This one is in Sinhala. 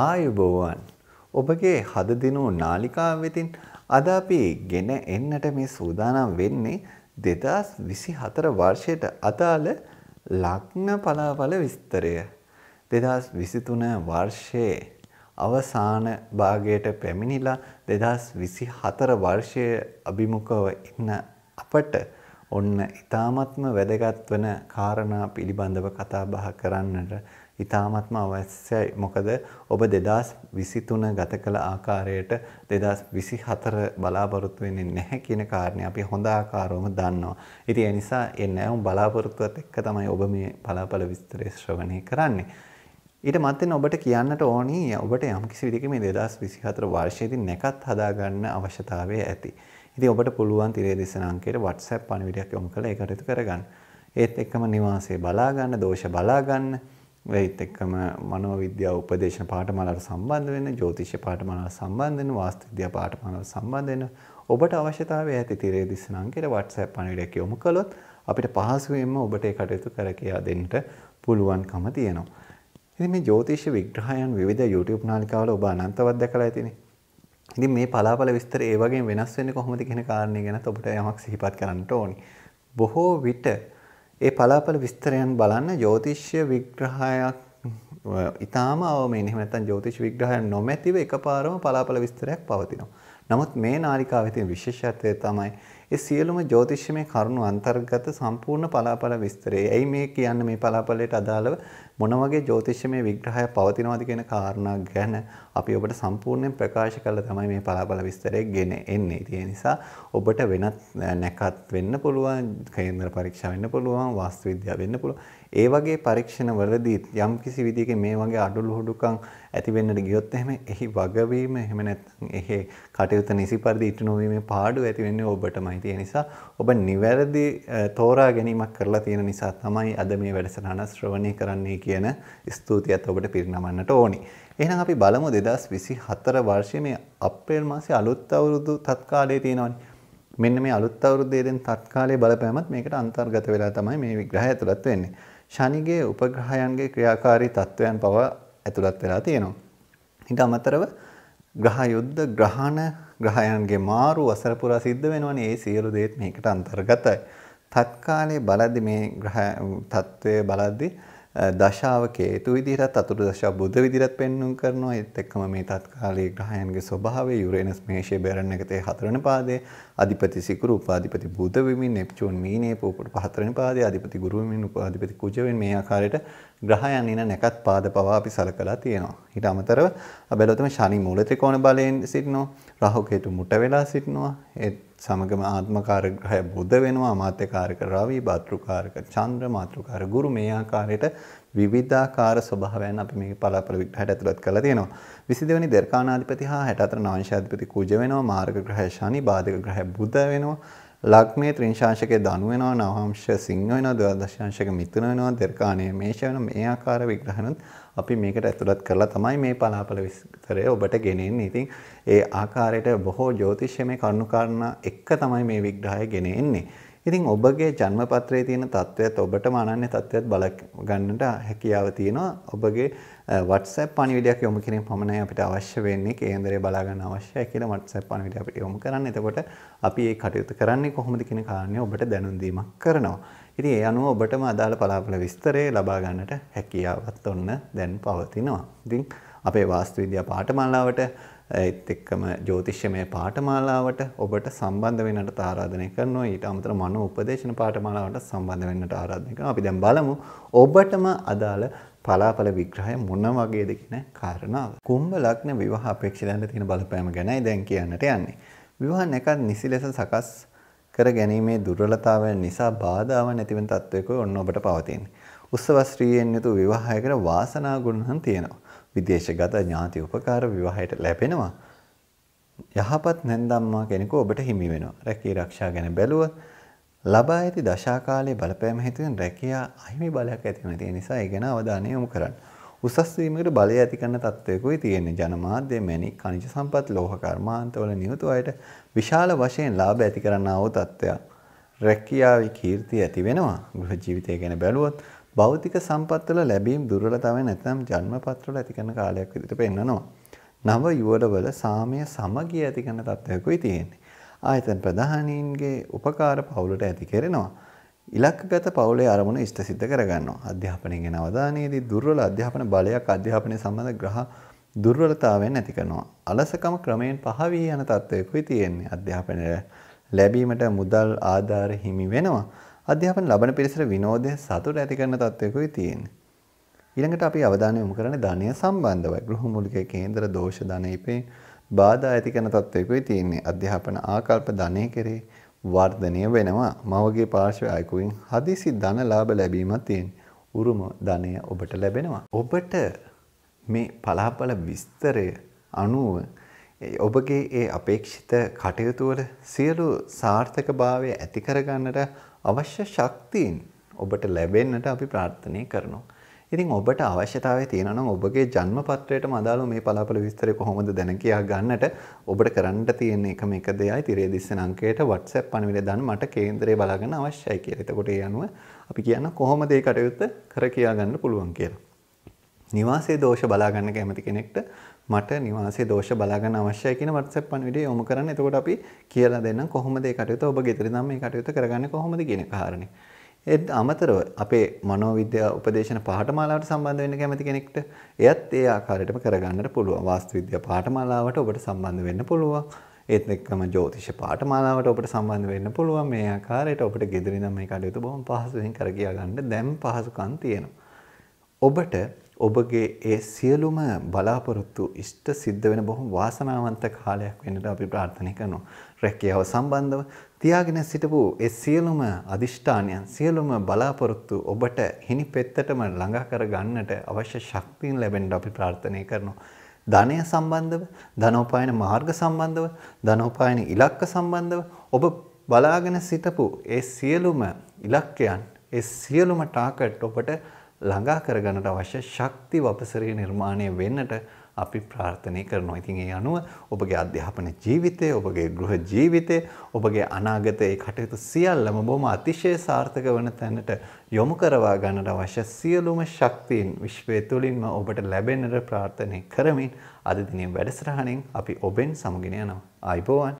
ආයුබෝවන් ඔබගේ හදදිනු නාලිකාව වෙතින් අද අපි ගෙන එන්නට මේ සූදානම් වෙන්නේ දෙදස් විසි හතර වර්ෂයට අදාළ ලක්න පලාඵල විස්තරය. දෙදස් විසිතුන වර්ෂයේ අවසාන භාගයට පැමිණිලා දෙදස් විසි හතර වර්ෂය අභිමුකව ඉන්න අපට ඔන්න ඉතාමත්ම වැදගත් වන කාරණා පිළිබඳව කතා බහ කරන්නට ඉතාමත්ම අවශ්‍යයි. මොකද ඔබ 2023 ගත කළ ආකාරයට 2024 බලාපොරොත්තු වෙන්නේ නැහැ කියන කාරණේ අපි හොඳ ආකාරවම දන්නවා. ඉතින් ඒ නිසා ඒ නැවුම් බලාපොරොත්තුවත් එක්ක තමයි ඔබ මේ බලාපල විස්තරය ශ්‍රවණය කරන්නේ. ඊට මත්තෙන් ඔබට කියන්නට ඕනි ඔබට යම්කිසි විදිහක මේ 2024 වර්ෂයේදී නැකත් හදාගන්න අවශ්‍යතාවය ඇති. ඉතින් ඔබට පුළුවන් තිරේ දේශන අංකයට WhatsApp පණිවිඩයක් යොමු කරලා ඒකට කරගන්න. ඒත් එක්කම නිවාසයේ බලාගන්න, දෝෂ බලාගන්න, ඒත් එක්කම මනෝවිද්‍යාව උපදේශන පාඨමාලාවට සම්බන්ධ වෙන, ජ්‍යොතිෂ පාඨමාලාවට සම්බන්ධ වෙන, වාස්තු විද්‍යා පාඨමාලාවට සම්බන්ධ වෙන ඔබට අවශ්‍යතාවය ඇති තිරේ දිස්ස නංකයට WhatsApp පණිවිඩයක් යොමු කළොත් අපිට පහසුවෙන්ම ඔබට ඒ කටයුතු කර කියා දෙන්නට පුළුවන්කම තියෙනවා. ඉතින් මේ ජ්‍යොතිෂ විග්‍රහයන් විවිධ YouTube නාලිකාවල ඔබ අනන්තවත් දැකලා ඇතිනේ. ඉතින් මේ පලාපල විස්තර ඒ වගේ වෙනස් වෙන්නේ කොහොමද කියන කාරණේ ගැනත් ඔබට යමක් සිහිපත් කරන්න ඕනි. බොහෝ විට ඒ පලාපල විස්තරයන් බලන්න ජෝතිෂ්‍ය විග්‍රහයක් ඉතාම අවමෙන් එහෙම නැත්නම් ජෝතිෂ විග්‍රහය නොමැතිව එකපාරම පලාපල විස්තරයක් පවතිනවා. නමුත් මේ නාලිකාවේ තියෙන විශේෂත්වය තමයි ඒ සියලුම ජ්‍යොතිෂ්‍යමය කරුණු අන්තර්ගත සම්පූර්ණ පලාපල විස්තරය. එයි මේ කියන්නේ මේ පලාපලයට අදාළව මොන වගේ ජ්‍යොතිෂ්‍යමය විග්‍රහයක් පවතිනවද කියන කාරණා ගැන අපි ඔබට සම්පූර්ණයෙන් ප්‍රකාශ කළා තමයි මේ පලාපල විස්තරය ගෙන එන්නේ. ඒ නිසා ඔබට වෙනත් නැකත් වෙන්න පුළුවන්, කේන්ද්‍ර පරීක්ෂා වෙන්න පුළුවන්, වාස්තු විද්‍යාව වෙන්න පුළුවන්. ඒ වගේ පරීක්ෂණ වලදී යම්කිසි විදිහකින් මේ වගේ අඩලු හොඩුකම් ඇති වෙන්නට ගියොත් එහෙම එහි වගවීම එහෙම නැත්නම් එහි කටයුතු නිසි පරිදි ඉටු නොවීමේ පාඩුව ඇති වෙන්නේ ඔබටමයි. ඒ නිසා ඔබ නිවැරදි තෝරා ගැනීමක් කරලා තියෙන නිසා තමයි අද මේ වැඩසටහන ශ්‍රවණය කරන්නේ කියන ස්තුතියත් ඔබට පිරිනමන්නට ඕනි. එහෙනම් අපි බලමු 2024 වර්ෂයේ මේ අප්‍රේල් මාසේ අලුත් අවුරුදු තත්කාලයේ තියෙනවනේ. මෙන්න මේ අලුත් අවුරුද්දේ දැන් තත්කාලයේ බලපෑමත් මේකට අන්තර්ගත වෙලා තමයි මේ විග්‍රහය ඇතුළත් වෙන්නේ. ශනිගේ උපග්‍රහයන්ගේ ක්‍රියාකාරී තත්වයන් පවා ඇතුළත් වෙලා තියෙනවා. ඊට අමතරව ග්‍රහ යුද්ධ ග්‍රහණ ග්‍රහයන්ගේ මාරු වසර පුරා සිද්ධ වෙනවනේ ඒ සියලු දේත් මේකට අන්තර්ගතයි. තත්කාලේ බලද්දි මේ ග්‍රහ තත්වයේ බලද්දි දශාවක හේතු විදිහටත් අතුරු දශාව බුද්ධ විදිහටත් පෙන්වුම් කරනවා. ඒත් එක්කම මේ තත්කාලීය ග්‍රහයන්ගේ ස්වභාවය යුරේනස් මේෂය බැරන් එකතේ හතරවෙනි පාදයේ අධිපති සිකුරු උපාධිපති බුධ වෙමින් නෙප්චූන් මීනේ පූපට පහතරවෙනි පාදයේ අධිපති ගුරු වෙමින් උපාධිපති කුජ වෙමින් මේ ආකාරයට ග්‍රහයන් එන නැකත් පාද පවා අපි සලකලා තියෙනවා. ඊට අමතරව බැලුවොත් මේ ශනි මූල ත්‍රිකෝණ බලයෙන් සිටිනවා. රාහු කේතු මුට වෙලා සිටිනවා. ඒත් සමගම ආත්මකාරග්‍රහය බුද්ධ වෙනවා අමාත්‍යකාරක රවි භාතෘකාරක චන්ද්‍ර මාතෘකාර ගුරු මේ ආකාරයට විවිධාකාර ස්වභාවයන් අපි මේ පලාපල විග්‍රහයට ඇතුළත් කරලා තියෙනවා 22 වෙනි දර්කානාධිපති හා 64 නාංශාධිපති කුජ වෙනවා මාර්ග ග්‍රහය ශනි බාධක ග්‍රහය බුද්ධ වෙනවා ලග්නේ ත්‍රිංශාංශකයේ ධනු වෙනවා නවංශ සිංහ වෙනවා ද්වාදශාංශක මිථුන වෙනවා දෙර්කාණයේ මේෂ වෙනවා මේ ආකාර විග්‍රහනොත් අපි මේකට ඇතුළත් කරලා තමයි මේ පලාපල විස්තරය ඔබට ගෙනෙන්නේ. ඉතින් ඒ ආකාරයට බොහෝ ජ්‍යොතිෂ්‍යමය කරුණු කාරණා එක තමයි මේ විග්‍රහය ගෙනෙන්නේ. ඉතින් ඔබගේ ජන්මපත්‍රයේ තියෙන තත්ත්වයත් ඔබටම අනන්‍ය තත්ත්වයක් බල ගන්නට හැකියාව තියෙනවා. ඔබගේ WhatsApp පණිවිඩයක් යොමු කිරීම පමණයි අපිට අවශ්‍ය වෙන්නේ කේන්දරය බලා ගන්න අවශ්‍යයි කියලා WhatsApp පණිවිඩය අපිට යොමු කරන්න. එතකොට අපි මේ කටයුතු කරන්නේ කොහොමද කියන කාරණය ඔබට දැනුම් දීමක් කරනවා. ඉතින් ඒ අනුව ඔබටම අදාළ පලාපල විස්තරය ලබා ගන්නට හැකියාවත් ඔන්න දැන් පවතිනවා. ඉතින් අපේ වාස්තු විද්‍යා පාඨමාලාවට ඒත් එක්කම ජෝතිෂ්‍යමය පාඨමාලාවට ඔබට සම්බන්ධ වෙන්නට ආරාධනය කරනවා. ඊට අමතරව මනෝ උපදේශන පාඨමාලාවට සම්බන්ධ වෙන්නට ආරාධනය කරනවා. අපි දැන් බලමු ඔබටම අදාළ පලාපල විග්‍රහය මොන වගේද කියන කාරණාව. කුම්භ ලග්න විවාහ අපේක්ෂිතයන්ට තියෙන බලපෑම ගැනයි දැන් කියන්නට යන්නේ. විවාහ නැකත් නිසි ලෙස සකස් කර ගැනීමේ දුර්වලතාවයන් නිසා බාධාවන් ඇතිවන තත්වයක ඔන්න ඔබට පවතින්නේ. උත්සවශ්‍රීයෙන් යුතු විවාහයකට වාසනා ගුණයන් තියෙනවා. විදේශගත ඥාති උපකාර විවාහයට ලැබෙනවා. යහපත් නැන්දම්මා කෙනෙකු ඔබට හිමි වෙනවා. රැකී ආරක්ෂා ගැන බැලුවොත් ලබා ඇති දශාකාලයේ බලපෑම හේතුවෙන් රැකියා අහිමි බලයක් ඇති වෙන තියෙන නිසා ඒ ගැන අවධානය යොමු කරන්න. උසස් වීමකට බලය ඇති කරන තත්වයකුයි තියෙන්නේ. ජනමාධ්‍ය මැණික් කනිජ සම්පත් ලෝහ කර්මාන්තවල නියුතු අයට විශාල වශයෙන් ලාභ ඇති කරන්නා වූ තත්ත්වයක්. රැකියාවේ කීර්තිය ඇති වෙනවා. ගෘහ ජීවිතය ගැන බැලුවොත් භෞතික සම්පත්වල ලැබීම් දුර්වලතාවය නැත්නම් ජන්මපත්‍රවල ඇති කරන කාලයක් විදිහට පෙන්නනවා. නව යුවරවල සාමය සමගිය ඇති කරන තත්ත්වයකුයි තියෙන්නේ. ආයතන ප්‍රධානීන්ගේ උපකාර පවුලට ඇති කරනවා. ඉලක්කගත පවුලේ අරමුණ ඉෂ්ට සිද්ධ කරගන්නවා. අධ්‍යාපනයෙන් එන අවධානයේදී දුර්වල අධ්‍යාපන බලයක් අධ්‍යාපනය සම්බන්ධ ග්‍රහ දුර්වලතාවයෙන් ඇති කරනවා. අලසකම ක්‍රමයෙන් පහ වී යන තත්ත්වයකුයි තියෙන්නේ. අධ්‍යාපනයේ ලැබීමට මුදල් ආධාර හිමි වෙනවා. අධ්‍යාපන ලබන පිරිසට විනෝදය සතුට ඇති කරන තත්ත්වයකුයි තියෙන්නේ. ඊළඟට අපි අවධානය යොමු කරන්නේ ධනය සම්බන්ධවයි. ගෘහ මූලික කේන්දර දෝෂ ධනයිපේ බාධා ඇති කරන තත්ත්වයකුයි තියෙන්නේ. අධ්‍යාපන ආකල්ප ධනය කෙරේ වර්ධනය වෙනවා. මවගේ පාර්ශ්ව අයකුවෙන් හදිසි ධන ලාභ ලැබීමක් තියෙන්නේ. උරුම ධනය ඔබට ලැබෙනවා. ඔබට මේ පලාපල විස්තරය අනුව ඔබගේ ඒ අපේක්ෂිත කටයුතුවල සියලු සාර්ථකභාවය ඇති කරගන්නට අවශ්‍ය ශක්තියින් ඔබට ලැබෙන්නට අපි ප්‍රාර්ථනා කරනවා. ඉතින් ඔබට අවශ්‍යතාවය තියෙනවා නම් ඔබගේ ජන්ම පත්‍රයටම අදාළව මේ පලාපල විස්තරය කොහොමද දැන කියා ගන්නට ඔබට කරන්න තියෙන එකම එක දෙයයි තිරේ දිස්සන අංකයට WhatsApp පණිවිඩය දාන්න මට කේන්දරය බලාගන්න අවශ්‍යයි කියලා. එතකොට ඒ අනුව අපි කියන්න කොහොමද මේ කටයුත්ත කර කියා ගන්න පුළුවන් කියලා. නිවාසේ දෝෂ බලාගන්න කැමති කෙනෙක්ට මට නිවාසේ දෝෂ බලාගන්න අවශ්‍යයි කියන WhatsApp පණිවිඩය යොමු කරන්න. එතකොට අපි කියලා දෙන්නම් කොහොමද ඒ කටයුතු ඔබ ගෙදරින් නම් මේ කටයුතු කරගන්නේ කොහොමද කියන කාරණේ. ඒත් අමතරව අපේ මනෝවිද්‍යා උපදේශන පාඨමාලාවට සම්බන්ධ වෙන්න කැමති කෙනෙක්ට එයත් ඒ ආකාරයටම කරගන්නට පුළුවන්. වාස්තු විද්‍යා පාඨමාලාවට ඔබට සම්බන්ධ වෙන්න පුළුවන්. ඒත් එක්කම ජෝතිෂ පාඨමාලාවට ඔබට සම්බන්ධ වෙන්න පුළුවන්. මේ ආකාරයට ඔබට ගෙදරින් නම් මේ කටයුතු බොහොම පහසුවෙන් කරගියා ගන්න දැන් පහසුකම් තියෙනවා. ඔබට ඔබගේ ඒ සියලුම බලාපොරොත්තු ඉෂ්ට සිද්ධ වෙන බොහොම වාසනාවන්ත කාලයක් වෙන්නට අපි ප්‍රාර්ථනා කරනවා. රැකියාව සම්බන්ධව තියාගෙන සිටපු ඒ සියලුම අදිෂ්ඨානයන් සියලුම බලාපොරොත්තු ඔබට හිනිපෙත්තටම ළඟා කර ගන්නට අවශ්‍ය ශක්තියන් ලැබෙන්න අපි ප්‍රාර්ථනා කරනවා. ධනය සම්බන්ධව, ධනෝපායන මාර්ග සම්බන්ධව, ධනෝපායන ඉලක්ක සම්බන්ධව ඔබ බලාගෙන සිටපු ඒ සියලුම ඉලක්කයන් ඒ සියලුම ටාගට් ඔබට ළඟා කරගන්නට අවශ්‍ය ශක්ති වපසරය නිර්මාණය වෙන්නට අපි ප්‍රාර්ථනය කරනවා. ඉතින් ඒ අනුව ඔබගේ අධ්‍යාපන ජීවිතය, ඔබගේ ගෘහ ජීවිතය, ඔබගේ අනාගතයේ කටයුතු සියල්ලම බොහොම අතිශය සාර්ථක වන තැනට යොමු කරවා ගන්නට අවශ්‍ය සියලුම ශක්තියින් විශ්වය තුලින්ම ඔබට ලැබෙන්නට ප්‍රාර්ථනා කරමින් අද දිනේ වැඩසටහනෙන් අපි ඔබෙන් සමුගෙන යනවා. ආයිබෝවන්